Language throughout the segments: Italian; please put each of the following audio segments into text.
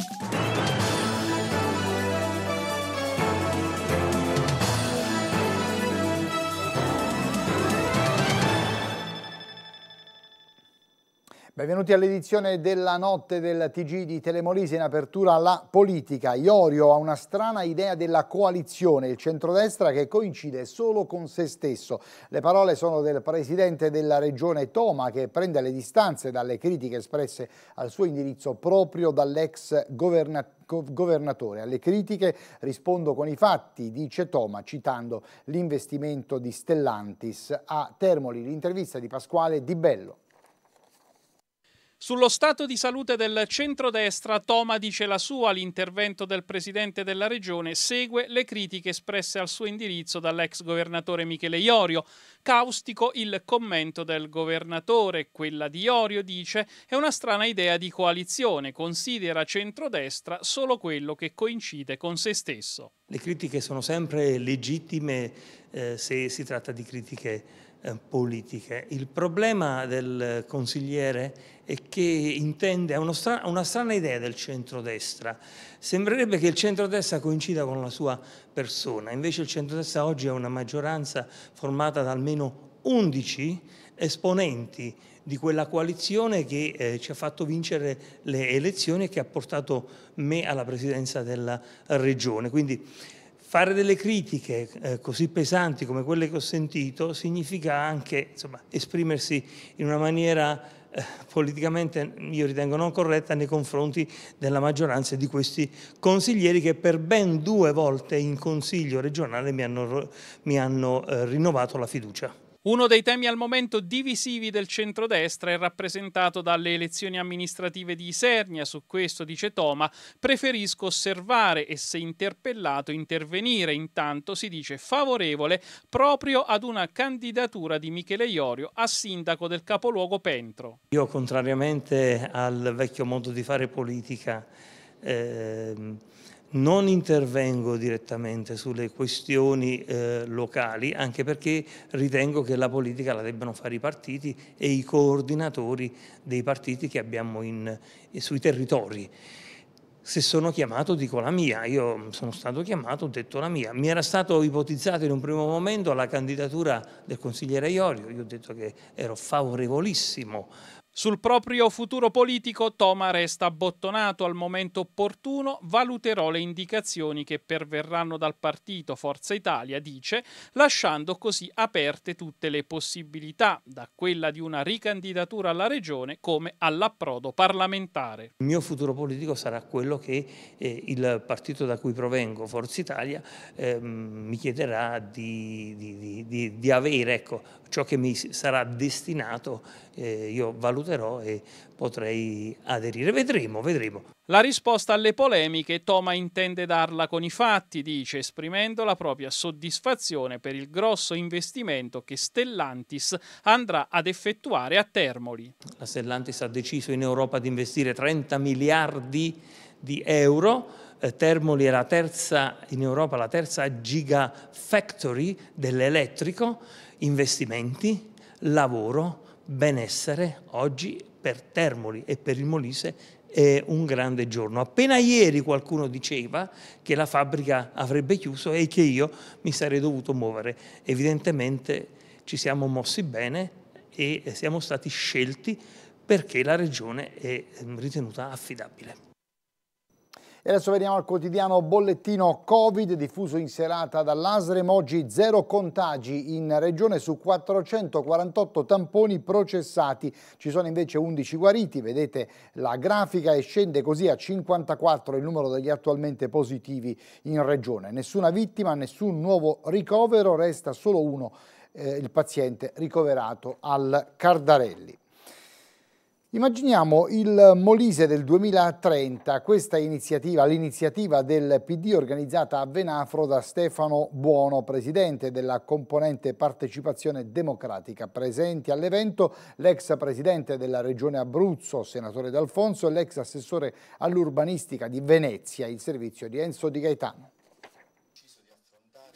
you Benvenuti all'edizione della notte del TG di Telemolise in apertura alla politica. Iorio ha una strana idea della coalizione, il centrodestra che coincide solo con se stesso. Le parole sono del presidente della regione Toma che prende le distanze dalle critiche espresse al suo indirizzo proprio dall'ex governatore governatore. Alle critiche rispondo con i fatti, dice Toma, citando l'investimento di Stellantis a Termoli, l'intervista di Pasquale Di Bello. Sullo stato di salute del centrodestra Toma dice la sua all'intervento del presidente della regione, segue le critiche espresse al suo indirizzo dall'ex governatore Michele Iorio. Caustico il commento del governatore, quella di Iorio dice è una strana idea di coalizione, considera centrodestra solo quello che coincide con se stesso. Le critiche sono sempre legittime eh, se si tratta di critiche eh, politiche. Il problema del consigliere è che intende, ha stra una strana idea del centrodestra. Sembrerebbe che il centrodestra coincida con la sua persona, invece il centrodestra oggi è una maggioranza formata da almeno 11 esponenti di quella coalizione che eh, ci ha fatto vincere le elezioni e che ha portato me alla presidenza della regione. Quindi fare delle critiche eh, così pesanti come quelle che ho sentito significa anche insomma, esprimersi in una maniera eh, politicamente, io ritengo non corretta, nei confronti della maggioranza di questi consiglieri che per ben due volte in consiglio regionale mi hanno, mi hanno eh, rinnovato la fiducia. Uno dei temi al momento divisivi del centrodestra è rappresentato dalle elezioni amministrative di Isernia. Su questo, dice Toma, preferisco osservare e se interpellato intervenire. Intanto si dice favorevole proprio ad una candidatura di Michele Iorio a sindaco del capoluogo Pentro. Io, contrariamente al vecchio modo di fare politica, ehm, non intervengo direttamente sulle questioni eh, locali, anche perché ritengo che la politica la debbano fare i partiti e i coordinatori dei partiti che abbiamo in, eh, sui territori. Se sono chiamato dico la mia, io sono stato chiamato, ho detto la mia. Mi era stato ipotizzato in un primo momento la candidatura del consigliere Iorio, io ho detto che ero favorevolissimo sul proprio futuro politico Toma resta abbottonato al momento opportuno, valuterò le indicazioni che perverranno dal partito Forza Italia, dice, lasciando così aperte tutte le possibilità, da quella di una ricandidatura alla regione come all'approdo parlamentare. Il mio futuro politico sarà quello che eh, il partito da cui provengo, Forza Italia, eh, mi chiederà di, di, di, di avere, ecco, ciò che mi sarà destinato eh, io valuterò e potrei aderire. Vedremo, vedremo. La risposta alle polemiche Toma intende darla con i fatti, dice, esprimendo la propria soddisfazione per il grosso investimento che Stellantis andrà ad effettuare a Termoli. La Stellantis ha deciso in Europa di investire 30 miliardi di euro. Eh, Termoli è la terza in Europa, la terza gigafactory dell'elettrico, investimenti, lavoro, benessere oggi per Termoli e per il Molise è un grande giorno. Appena ieri qualcuno diceva che la fabbrica avrebbe chiuso e che io mi sarei dovuto muovere. Evidentemente ci siamo mossi bene e siamo stati scelti perché la regione è ehm, ritenuta affidabile. E adesso veniamo al quotidiano bollettino Covid diffuso in serata dall'Asrem. Oggi zero contagi in regione su 448 tamponi processati. Ci sono invece 11 guariti, vedete la grafica e scende così a 54 il numero degli attualmente positivi in regione. Nessuna vittima, nessun nuovo ricovero, resta solo uno, eh, il paziente ricoverato al Cardarelli. Immaginiamo il Molise del 2030, questa iniziativa, l'iniziativa del PD organizzata a Venafro da Stefano Buono, presidente della componente partecipazione democratica. Presenti all'evento l'ex presidente della regione Abruzzo, senatore D'Alfonso, e l'ex assessore all'urbanistica di Venezia, il servizio di Enzo Di Gaetano.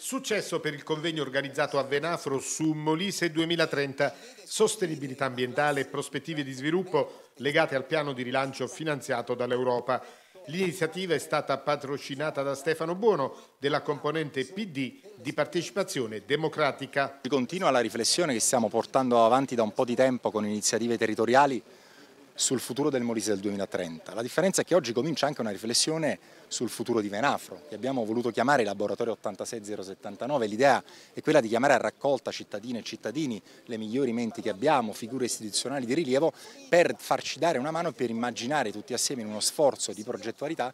Successo per il convegno organizzato a Venafro su Molise 2030, sostenibilità ambientale e prospettive di sviluppo legate al piano di rilancio finanziato dall'Europa. L'iniziativa è stata patrocinata da Stefano Buono della componente PD di partecipazione democratica. Continua la riflessione che stiamo portando avanti da un po' di tempo con iniziative territoriali sul futuro del Molise del 2030. La differenza è che oggi comincia anche una riflessione sul futuro di Venafro, che abbiamo voluto chiamare Laboratorio 86079. L'idea è quella di chiamare a raccolta cittadine e cittadini le migliori menti che abbiamo, figure istituzionali di rilievo, per farci dare una mano e per immaginare tutti assieme in uno sforzo di progettualità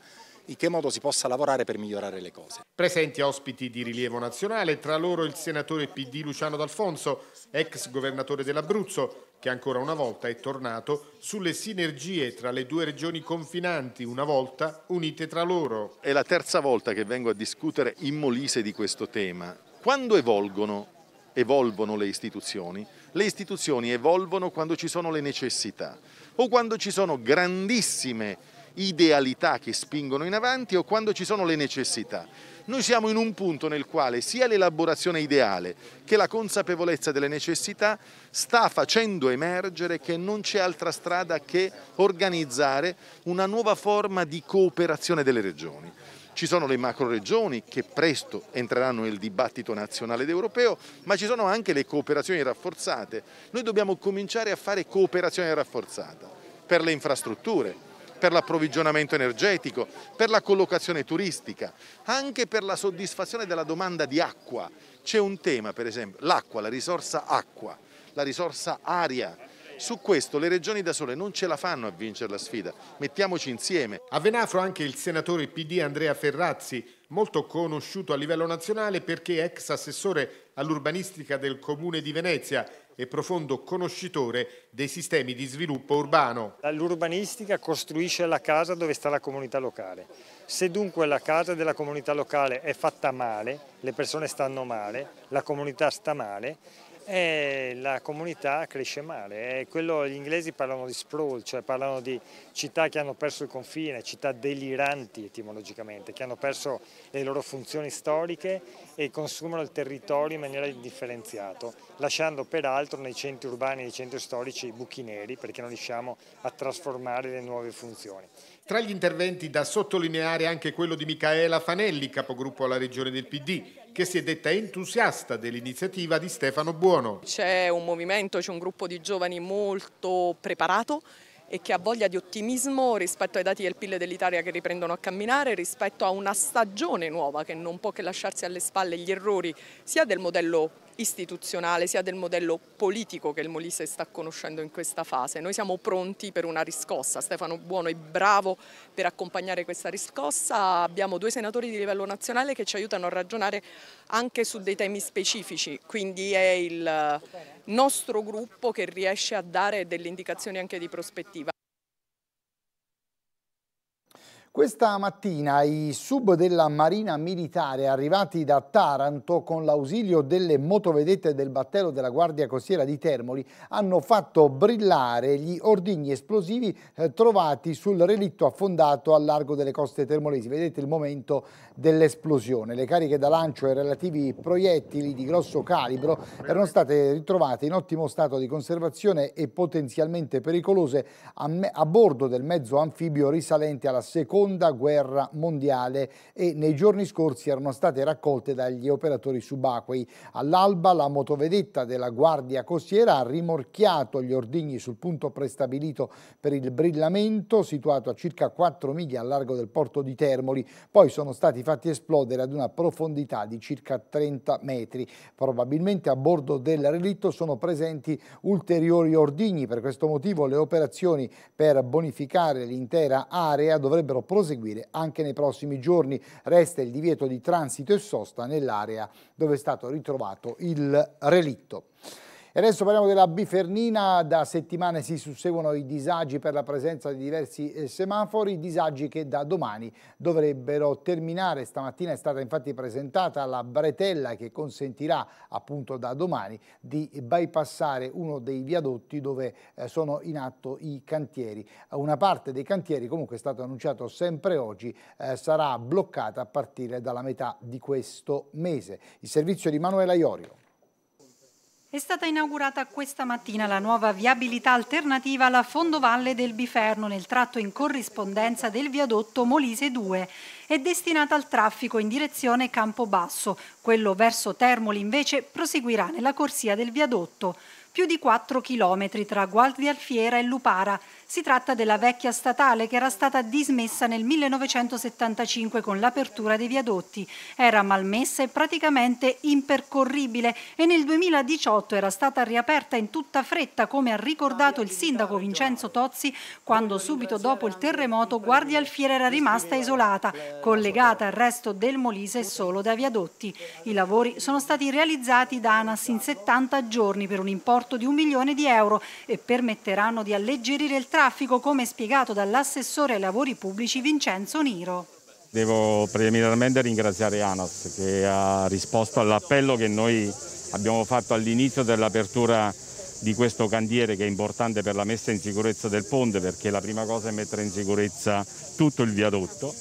in che modo si possa lavorare per migliorare le cose. Presenti ospiti di rilievo nazionale, tra loro il senatore PD Luciano D'Alfonso, ex governatore dell'Abruzzo, che ancora una volta è tornato sulle sinergie tra le due regioni confinanti, una volta unite tra loro. È la terza volta che vengo a discutere in Molise di questo tema. Quando evolgono, evolvono le istituzioni? Le istituzioni evolvono quando ci sono le necessità o quando ci sono grandissime idealità che spingono in avanti o quando ci sono le necessità. Noi siamo in un punto nel quale sia l'elaborazione ideale che la consapevolezza delle necessità sta facendo emergere che non c'è altra strada che organizzare una nuova forma di cooperazione delle regioni. Ci sono le macro regioni che presto entreranno nel dibattito nazionale ed europeo, ma ci sono anche le cooperazioni rafforzate. Noi dobbiamo cominciare a fare cooperazione rafforzata per le infrastrutture, per l'approvvigionamento energetico, per la collocazione turistica, anche per la soddisfazione della domanda di acqua. C'è un tema per esempio, l'acqua, la risorsa acqua, la risorsa aria, su questo le regioni da sole non ce la fanno a vincere la sfida, mettiamoci insieme. A Venafro anche il senatore PD Andrea Ferrazzi, molto conosciuto a livello nazionale perché ex assessore all'urbanistica del comune di Venezia, e profondo conoscitore dei sistemi di sviluppo urbano. L'urbanistica costruisce la casa dove sta la comunità locale. Se dunque la casa della comunità locale è fatta male, le persone stanno male, la comunità sta male, e eh, la comunità cresce male. E eh, quello, gli inglesi parlano di sprawl, cioè parlano di città che hanno perso il confine, città deliranti etimologicamente, che hanno perso le loro funzioni storiche e consumano il territorio in maniera indifferenziata, lasciando peraltro nei centri urbani e nei centri storici i buchi neri perché non riusciamo a trasformare le nuove funzioni. Tra gli interventi da sottolineare anche quello di Micaela Fanelli, capogruppo alla regione del PD, che si è detta entusiasta dell'iniziativa di Stefano Buono. C'è un movimento, c'è un gruppo di giovani molto preparato e che ha voglia di ottimismo rispetto ai dati del PIL dell'Italia che riprendono a camminare, rispetto a una stagione nuova che non può che lasciarsi alle spalle gli errori sia del modello istituzionale, sia del modello politico che il Molise sta conoscendo in questa fase. Noi siamo pronti per una riscossa, Stefano Buono è bravo per accompagnare questa riscossa, abbiamo due senatori di livello nazionale che ci aiutano a ragionare anche su dei temi specifici, quindi è il nostro gruppo che riesce a dare delle indicazioni anche di prospettiva. Questa mattina i sub della Marina Militare arrivati da Taranto con l'ausilio delle motovedette del battello della Guardia Costiera di Termoli hanno fatto brillare gli ordigni esplosivi eh, trovati sul relitto affondato al largo delle coste termolesi. Vedete il momento dell'esplosione. Le cariche da lancio e relativi proiettili di grosso calibro erano state ritrovate in ottimo stato di conservazione e potenzialmente pericolose a, a bordo del mezzo anfibio risalente alla seconda seconda guerra mondiale e nei giorni scorsi erano state raccolte dagli operatori subacquei. All'alba la motovedetta della Guardia Costiera ha rimorchiato gli ordigni sul punto prestabilito per il brillamento situato a circa 4 miglia a largo del porto di Termoli. Poi sono stati fatti esplodere ad una profondità di circa 30 metri. Probabilmente a bordo del relitto sono presenti ulteriori ordigni. Per questo motivo le operazioni per bonificare l'intera area dovrebbero proseguire proseguire anche nei prossimi giorni. Resta il divieto di transito e sosta nell'area dove è stato ritrovato il relitto. E adesso parliamo della Bifernina, da settimane si susseguono i disagi per la presenza di diversi eh, semafori, disagi che da domani dovrebbero terminare. Stamattina è stata infatti presentata la bretella che consentirà appunto da domani di bypassare uno dei viadotti dove eh, sono in atto i cantieri. Una parte dei cantieri comunque è stato annunciato sempre oggi eh, sarà bloccata a partire dalla metà di questo mese. Il servizio di Manuela Iorio. È stata inaugurata questa mattina la nuova viabilità alternativa alla fondovalle del Biferno nel tratto in corrispondenza del viadotto Molise 2 è destinata al traffico in direzione Campobasso. Quello verso Termoli invece proseguirà nella corsia del viadotto. Più di 4 chilometri tra Gualdi Alfiera e Lupara, si tratta della vecchia statale che era stata dismessa nel 1975 con l'apertura dei viadotti. Era malmessa e praticamente impercorribile e nel 2018 era stata riaperta in tutta fretta come ha ricordato il sindaco Vincenzo Tozzi quando subito dopo il terremoto Guardia Alfiera era rimasta isolata, collegata al resto del Molise solo da viadotti. I lavori sono stati realizzati da ANAS in 70 giorni per un importo di un milione di euro e permetteranno di alleggerire il traffico traffico, come spiegato dall'assessore ai lavori pubblici Vincenzo Niro. Devo preliminarmente ringraziare ANAS che ha risposto all'appello che noi abbiamo fatto all'inizio dell'apertura di questo cantiere che è importante per la messa in sicurezza del ponte perché la prima cosa è mettere in sicurezza tutto il viadotto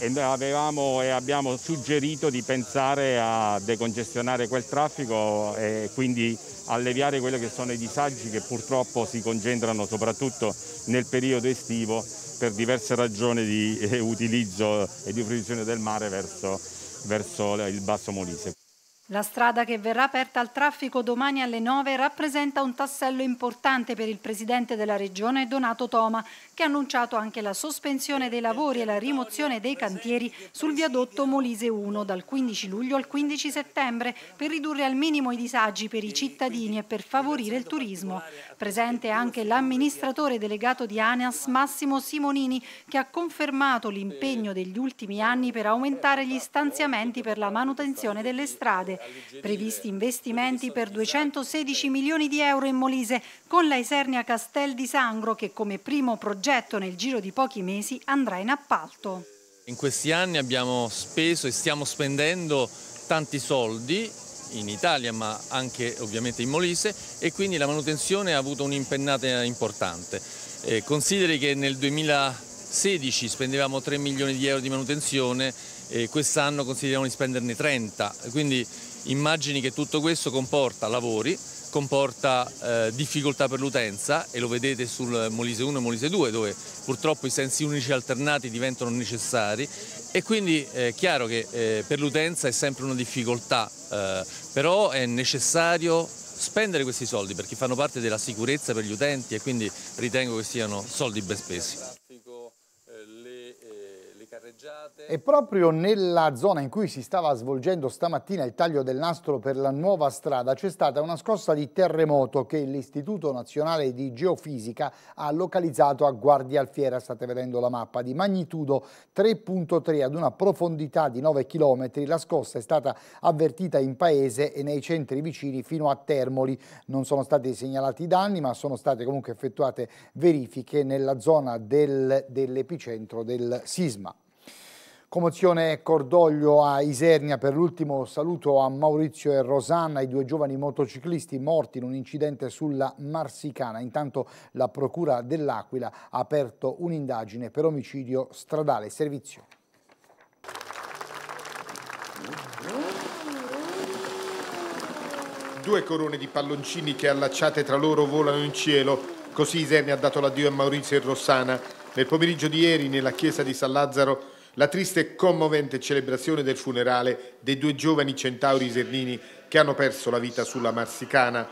e avevamo e abbiamo suggerito di pensare a decongestionare quel traffico e quindi alleviare quelli che sono i disagi che purtroppo si concentrano soprattutto nel periodo estivo per diverse ragioni di eh, utilizzo e di fruizione del mare verso, verso il Basso Molise. La strada che verrà aperta al traffico domani alle 9 rappresenta un tassello importante per il presidente della regione Donato Toma, che ha annunciato anche la sospensione dei lavori e la rimozione dei cantieri sul viadotto Molise 1 dal 15 luglio al 15 settembre per ridurre al minimo i disagi per i cittadini e per favorire il turismo. Presente anche l'amministratore delegato di ANAS Massimo Simonini che ha confermato l'impegno degli ultimi anni per aumentare gli stanziamenti per la manutenzione delle strade. Previsti investimenti per 216 eh. milioni di euro in Molise con la Isernia Castel di Sangro che come primo progetto nel giro di pochi mesi andrà in appalto. In questi anni abbiamo speso e stiamo spendendo tanti soldi in Italia ma anche ovviamente in Molise e quindi la manutenzione ha avuto un'impennata importante. Eh, consideri che nel 2016 spendevamo 3 milioni di euro di manutenzione e quest'anno consideriamo di spenderne 30, quindi Immagini che tutto questo comporta lavori, comporta eh, difficoltà per l'utenza e lo vedete sul Molise 1 e Molise 2 dove purtroppo i sensi unici alternati diventano necessari e quindi è eh, chiaro che eh, per l'utenza è sempre una difficoltà, eh, però è necessario spendere questi soldi perché fanno parte della sicurezza per gli utenti e quindi ritengo che siano soldi ben spesi. E proprio nella zona in cui si stava svolgendo stamattina il taglio del nastro per la nuova strada c'è stata una scossa di terremoto che l'Istituto Nazionale di Geofisica ha localizzato a Guardia Alfiera, state vedendo la mappa, di magnitudo 3.3 ad una profondità di 9 km. La scossa è stata avvertita in paese e nei centri vicini fino a Termoli. Non sono stati segnalati danni ma sono state comunque effettuate verifiche nella zona del, dell'epicentro del sisma. Commozione e cordoglio a Isernia per l'ultimo saluto a Maurizio e Rosanna, i due giovani motociclisti morti in un incidente sulla Marsicana. Intanto la Procura dell'Aquila ha aperto un'indagine per omicidio stradale. Servizio. Due corone di palloncini che allacciate tra loro volano in cielo. Così Isernia ha dato l'addio a Maurizio e Rossana. Nel pomeriggio di ieri nella chiesa di San Lazzaro la triste e commovente celebrazione del funerale dei due giovani centauri isernini che hanno perso la vita sulla Marsicana.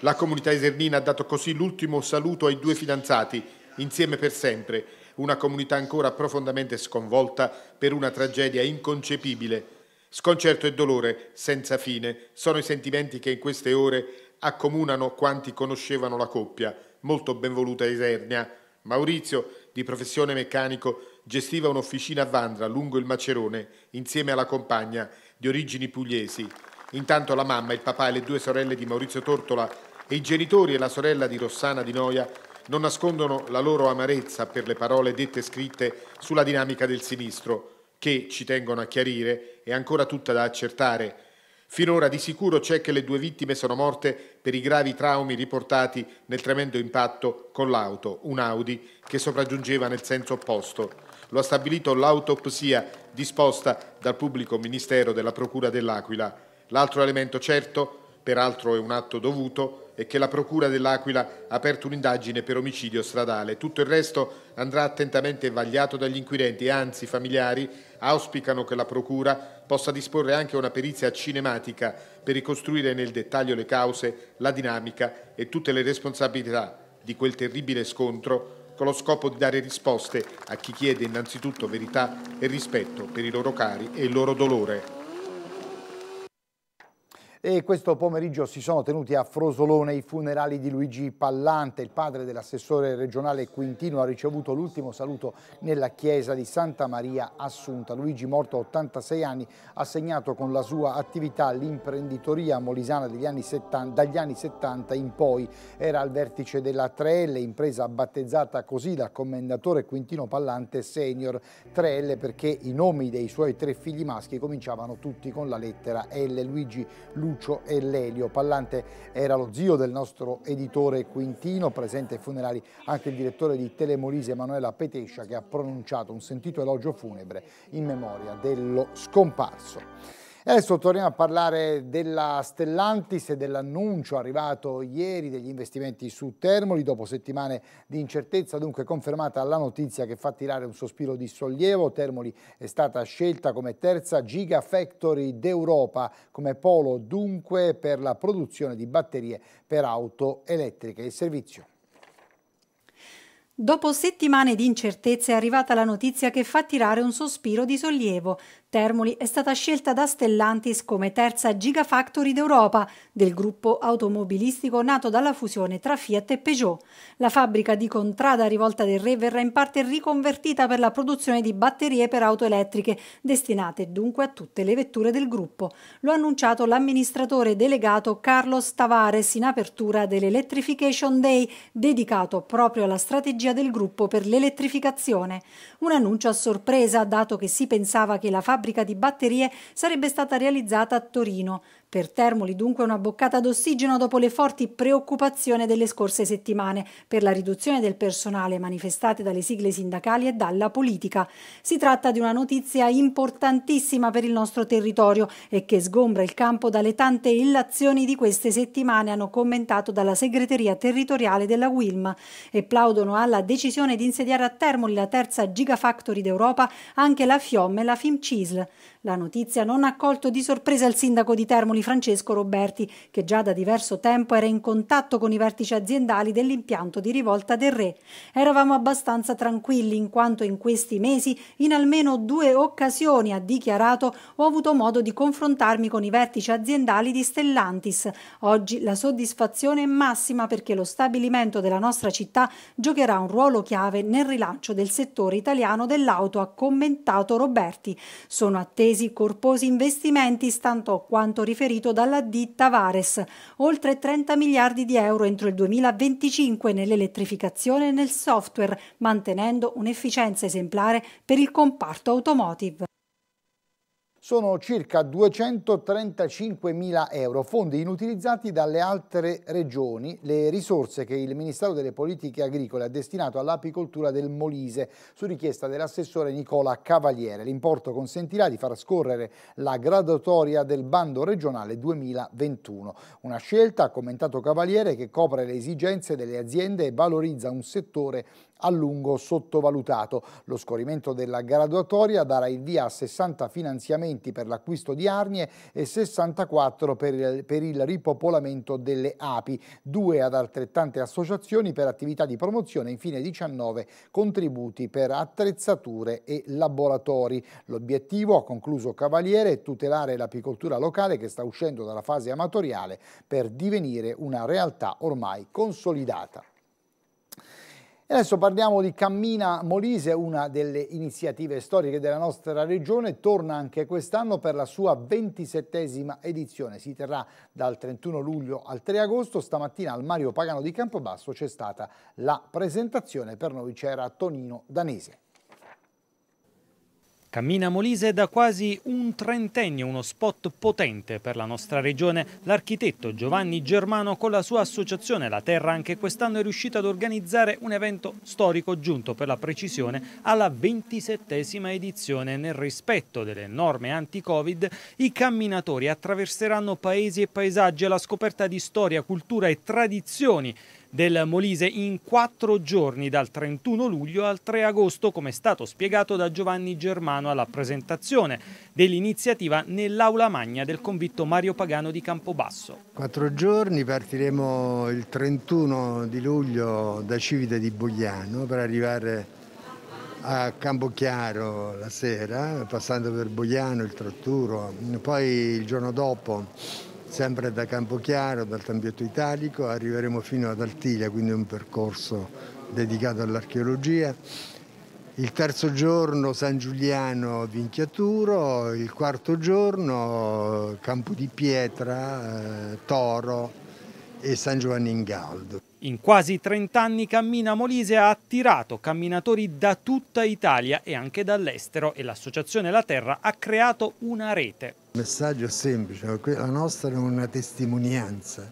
La comunità isernina ha dato così l'ultimo saluto ai due fidanzati, insieme per sempre, una comunità ancora profondamente sconvolta per una tragedia inconcepibile. Sconcerto e dolore senza fine sono i sentimenti che in queste ore accomunano quanti conoscevano la coppia, molto benvoluta Isernia. Maurizio, di professione meccanico, gestiva un'officina a Vandra lungo il Macerone insieme alla compagna di origini pugliesi. Intanto la mamma, il papà e le due sorelle di Maurizio Tortola e i genitori e la sorella di Rossana Di Noia non nascondono la loro amarezza per le parole dette e scritte sulla dinamica del sinistro, che, ci tengono a chiarire, è ancora tutta da accertare, Finora di sicuro c'è che le due vittime sono morte per i gravi traumi riportati nel tremendo impatto con l'auto, un Audi che sopraggiungeva nel senso opposto. Lo ha stabilito l'autopsia disposta dal pubblico ministero della Procura dell'Aquila. L'altro elemento certo peraltro è un atto dovuto, e che la Procura dell'Aquila ha aperto un'indagine per omicidio stradale. Tutto il resto andrà attentamente vagliato dagli inquirenti e anzi i familiari auspicano che la Procura possa disporre anche una perizia cinematica per ricostruire nel dettaglio le cause, la dinamica e tutte le responsabilità di quel terribile scontro con lo scopo di dare risposte a chi chiede innanzitutto verità e rispetto per i loro cari e il loro dolore. E questo pomeriggio si sono tenuti a Frosolone i funerali di Luigi Pallante, il padre dell'assessore regionale Quintino ha ricevuto l'ultimo saluto nella chiesa di Santa Maria Assunta. Luigi, morto a 86 anni, ha segnato con la sua attività l'imprenditoria molisana anni 70, dagli anni 70 in poi. Era al vertice della 3L, impresa battezzata così dal commendatore Quintino Pallante Senior 3L perché i nomi dei suoi tre figli maschi cominciavano tutti con la lettera L. Luigi Lucio Lucio e Lelio. Pallante era lo zio del nostro editore Quintino, presente ai funerali anche il direttore di Telemolise Emanuela Petescia che ha pronunciato un sentito elogio funebre in memoria dello scomparso. Adesso eh, torniamo a parlare della Stellantis e dell'annuncio arrivato ieri degli investimenti su Termoli dopo settimane di incertezza, dunque confermata la notizia che fa tirare un sospiro di sollievo. Termoli è stata scelta come terza gigafactory d'Europa, come polo dunque per la produzione di batterie per auto elettriche. e servizio. Dopo settimane di incertezza è arrivata la notizia che fa tirare un sospiro di sollievo. Termoli è stata scelta da Stellantis come terza Gigafactory d'Europa del gruppo automobilistico nato dalla fusione tra Fiat e Peugeot. La fabbrica di Contrada Rivolta del Re verrà in parte riconvertita per la produzione di batterie per auto elettriche, destinate dunque a tutte le vetture del gruppo. Lo ha annunciato l'amministratore delegato Carlos Tavares in apertura dell'Electrification Day, dedicato proprio alla strategia del gruppo per l'elettrificazione. Un annuncio a sorpresa, dato che si pensava che la fabbrica fabbrica di batterie sarebbe stata realizzata a Torino per Termoli dunque una boccata d'ossigeno dopo le forti preoccupazioni delle scorse settimane per la riduzione del personale manifestate dalle sigle sindacali e dalla politica. Si tratta di una notizia importantissima per il nostro territorio e che sgombra il campo dalle tante illazioni di queste settimane, hanno commentato dalla segreteria territoriale della WILM e plaudono alla decisione di insediare a Termoli la terza Gigafactory d'Europa anche la FIOM e la FIMCISL. La notizia non ha colto di sorpresa il sindaco di Termoli Francesco Roberti, che già da diverso tempo era in contatto con i vertici aziendali dell'impianto di Rivolta del Re. Eravamo abbastanza tranquilli in quanto in questi mesi, in almeno due occasioni, ha dichiarato, ho avuto modo di confrontarmi con i vertici aziendali di Stellantis. Oggi la soddisfazione è massima perché lo stabilimento della nostra città giocherà un ruolo chiave nel rilancio del settore italiano dell'auto, ha commentato Roberti. Sono attesi attesi corposi investimenti, stantò quanto riferito dalla ditta Vares, oltre 30 miliardi di euro entro il 2025 nell'elettrificazione e nel software, mantenendo un'efficienza esemplare per il comparto automotive sono circa 235.000 euro, fondi inutilizzati dalle altre regioni, le risorse che il Ministero delle Politiche Agricole ha destinato all'apicoltura del Molise su richiesta dell'assessore Nicola Cavaliere. L'importo consentirà di far scorrere la graduatoria del bando regionale 2021. Una scelta, ha commentato Cavaliere, che copre le esigenze delle aziende e valorizza un settore a lungo sottovalutato. Lo scorrimento della graduatoria darà il via a 60 finanziamenti per l'acquisto di arnie e 64 per il, per il ripopolamento delle api, due ad altrettante associazioni per attività di promozione e infine 19 contributi per attrezzature e laboratori. L'obiettivo, ha concluso Cavaliere, è tutelare l'apicoltura locale che sta uscendo dalla fase amatoriale per divenire una realtà ormai consolidata. E adesso parliamo di Cammina Molise, una delle iniziative storiche della nostra regione, torna anche quest'anno per la sua ventisettesima edizione. Si terrà dal 31 luglio al 3 agosto. Stamattina al Mario Pagano di Campobasso c'è stata la presentazione, per noi c'era Tonino Danese. Cammina Molise da quasi un trentennio, uno spot potente per la nostra regione. L'architetto Giovanni Germano con la sua associazione La Terra anche quest'anno è riuscito ad organizzare un evento storico giunto per la precisione alla ventisettesima edizione. Nel rispetto delle norme anti-Covid i camminatori attraverseranno paesi e paesaggi alla scoperta di storia, cultura e tradizioni del Molise in quattro giorni dal 31 luglio al 3 agosto, come è stato spiegato da Giovanni Germano alla presentazione dell'iniziativa nell'aula magna del convitto Mario Pagano di Campobasso. Quattro giorni, partiremo il 31 di luglio da Civita di Bugliano per arrivare a Campochiaro la sera, passando per Bugliano, il Trotturo, poi il giorno dopo sempre da Campochiaro, dal Tambietto Italico, arriveremo fino ad Altiglia, quindi un percorso dedicato all'archeologia. Il terzo giorno San Giuliano Vinchiaturo, il quarto giorno Campo di Pietra, eh, Toro e San Giovanni in Galdo. In quasi 30 anni Cammina Molise ha attirato camminatori da tutta Italia e anche dall'estero e l'associazione La Terra ha creato una rete. Il messaggio è semplice, la nostra è una testimonianza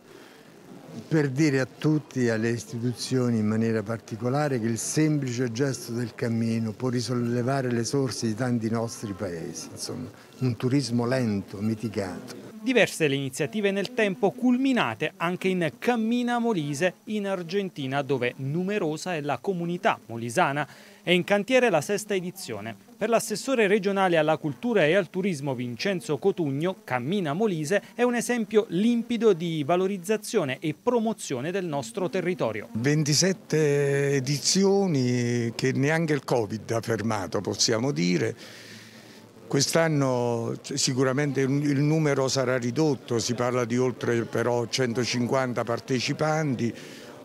per dire a tutti e alle istituzioni in maniera particolare che il semplice gesto del cammino può risollevare le sorse di tanti nostri paesi, insomma un turismo lento, mitigato. Diverse le iniziative nel tempo culminate anche in Cammina Molise in Argentina dove numerosa è la comunità molisana. È in cantiere la sesta edizione. Per l'assessore regionale alla cultura e al turismo Vincenzo Cotugno, Cammina Molise è un esempio limpido di valorizzazione e promozione del nostro territorio. 27 edizioni che neanche il Covid ha fermato, possiamo dire Quest'anno sicuramente il numero sarà ridotto, si parla di oltre però 150 partecipanti,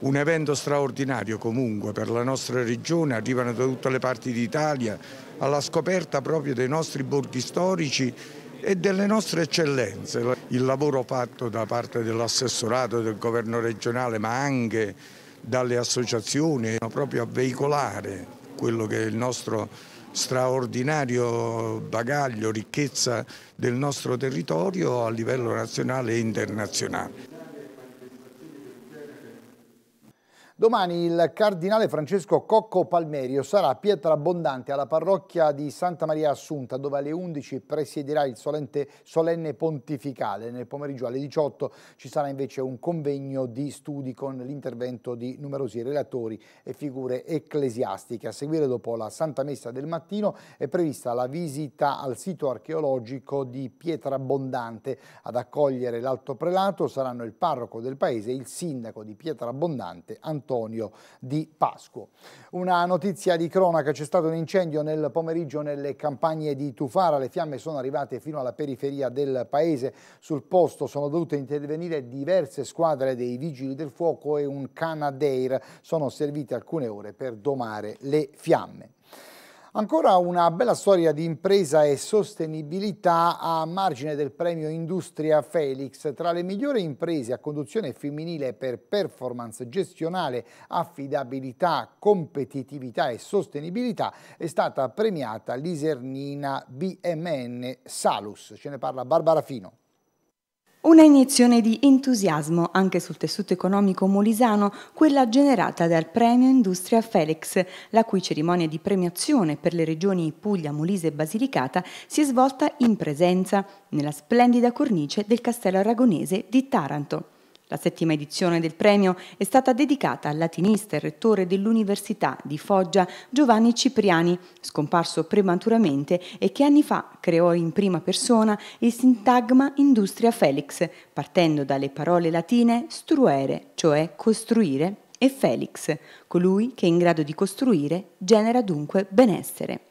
un evento straordinario comunque per la nostra regione, arrivano da tutte le parti d'Italia alla scoperta proprio dei nostri borghi storici e delle nostre eccellenze. Il lavoro fatto da parte dell'assessorato, del governo regionale, ma anche dalle associazioni, proprio a veicolare quello che è il nostro straordinario bagaglio, ricchezza del nostro territorio a livello nazionale e internazionale. Domani il cardinale Francesco Cocco Palmerio sarà a Pietra Abbondante alla parrocchia di Santa Maria Assunta dove alle 11 presiederà il solente, solenne pontificale. Nel pomeriggio alle 18 ci sarà invece un convegno di studi con l'intervento di numerosi relatori e figure ecclesiastiche. A seguire dopo la Santa Messa del mattino è prevista la visita al sito archeologico di Pietra Abbondante. Ad accogliere l'alto prelato saranno il parroco del paese e il sindaco di Pietra Abbondante Antonio Antonio di Pasquo. Una notizia di cronaca, c'è stato un incendio nel pomeriggio nelle campagne di Tufara, le fiamme sono arrivate fino alla periferia del paese, sul posto sono dovute intervenire diverse squadre dei vigili del fuoco e un Canadair, sono servite alcune ore per domare le fiamme. Ancora una bella storia di impresa e sostenibilità a margine del premio Industria Felix. Tra le migliori imprese a conduzione femminile per performance gestionale, affidabilità, competitività e sostenibilità è stata premiata l'isernina BMN Salus. Ce ne parla Barbara Fino. Una iniezione di entusiasmo anche sul tessuto economico molisano, quella generata dal premio Industria Felix, la cui cerimonia di premiazione per le regioni Puglia, Molise e Basilicata si è svolta in presenza nella splendida cornice del Castello Aragonese di Taranto. La settima edizione del premio è stata dedicata al latinista e rettore dell'Università di Foggia Giovanni Cipriani, scomparso prematuramente e che anni fa creò in prima persona il sintagma Industria Felix, partendo dalle parole latine struere, cioè costruire, e Felix, colui che è in grado di costruire genera dunque benessere.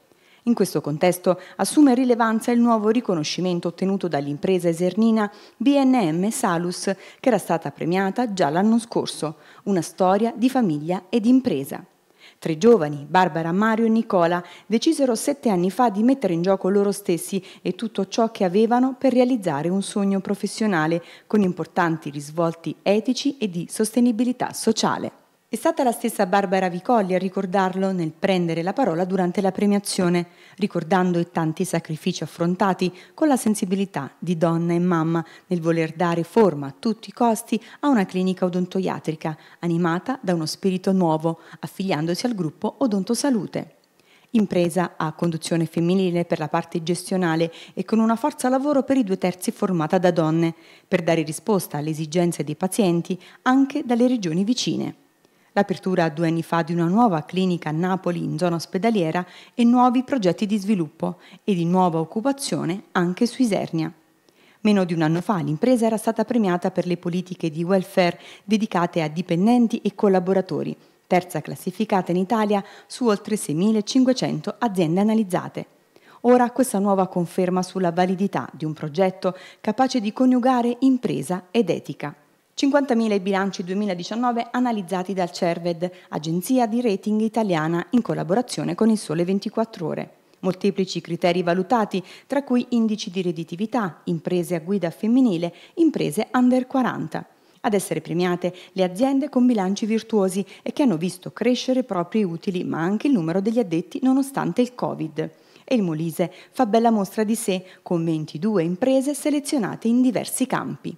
In questo contesto assume rilevanza il nuovo riconoscimento ottenuto dall'impresa esernina BNM Salus, che era stata premiata già l'anno scorso, una storia di famiglia ed impresa. Tre giovani, Barbara, Mario e Nicola, decisero sette anni fa di mettere in gioco loro stessi e tutto ciò che avevano per realizzare un sogno professionale con importanti risvolti etici e di sostenibilità sociale. È stata la stessa Barbara Vicolli a ricordarlo nel prendere la parola durante la premiazione, ricordando i tanti sacrifici affrontati con la sensibilità di donna e mamma nel voler dare forma a tutti i costi a una clinica odontoiatrica animata da uno spirito nuovo, affiliandosi al gruppo Odontosalute. Impresa a conduzione femminile per la parte gestionale e con una forza lavoro per i due terzi formata da donne, per dare risposta alle esigenze dei pazienti anche dalle regioni vicine l'apertura due anni fa di una nuova clinica a Napoli in zona ospedaliera e nuovi progetti di sviluppo e di nuova occupazione anche su Isernia. Meno di un anno fa l'impresa era stata premiata per le politiche di welfare dedicate a dipendenti e collaboratori, terza classificata in Italia su oltre 6.500 aziende analizzate. Ora questa nuova conferma sulla validità di un progetto capace di coniugare impresa ed etica. 50.000 i bilanci 2019 analizzati dal CERVED, agenzia di rating italiana in collaborazione con il Sole 24 Ore. Molteplici criteri valutati, tra cui indici di redditività, imprese a guida femminile, imprese under 40. Ad essere premiate le aziende con bilanci virtuosi e che hanno visto crescere i propri utili, ma anche il numero degli addetti nonostante il Covid. E il Molise fa bella mostra di sé con 22 imprese selezionate in diversi campi.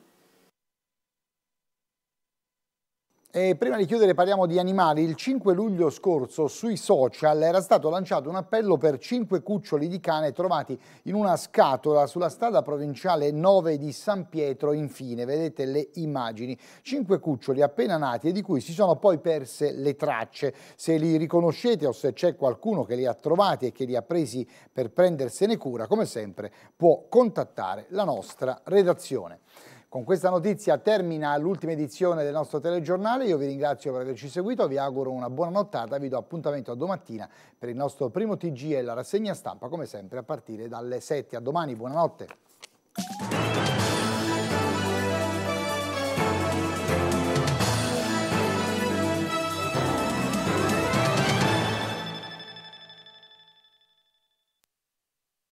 E prima di chiudere parliamo di animali. Il 5 luglio scorso sui social era stato lanciato un appello per 5 cuccioli di cane trovati in una scatola sulla strada provinciale 9 di San Pietro. Infine, vedete le immagini. 5 cuccioli appena nati e di cui si sono poi perse le tracce. Se li riconoscete o se c'è qualcuno che li ha trovati e che li ha presi per prendersene cura, come sempre può contattare la nostra redazione. Con questa notizia termina l'ultima edizione del nostro telegiornale, io vi ringrazio per averci seguito, vi auguro una buona nottata, vi do appuntamento a domattina per il nostro primo TG e la rassegna stampa come sempre a partire dalle 7. A domani, buonanotte.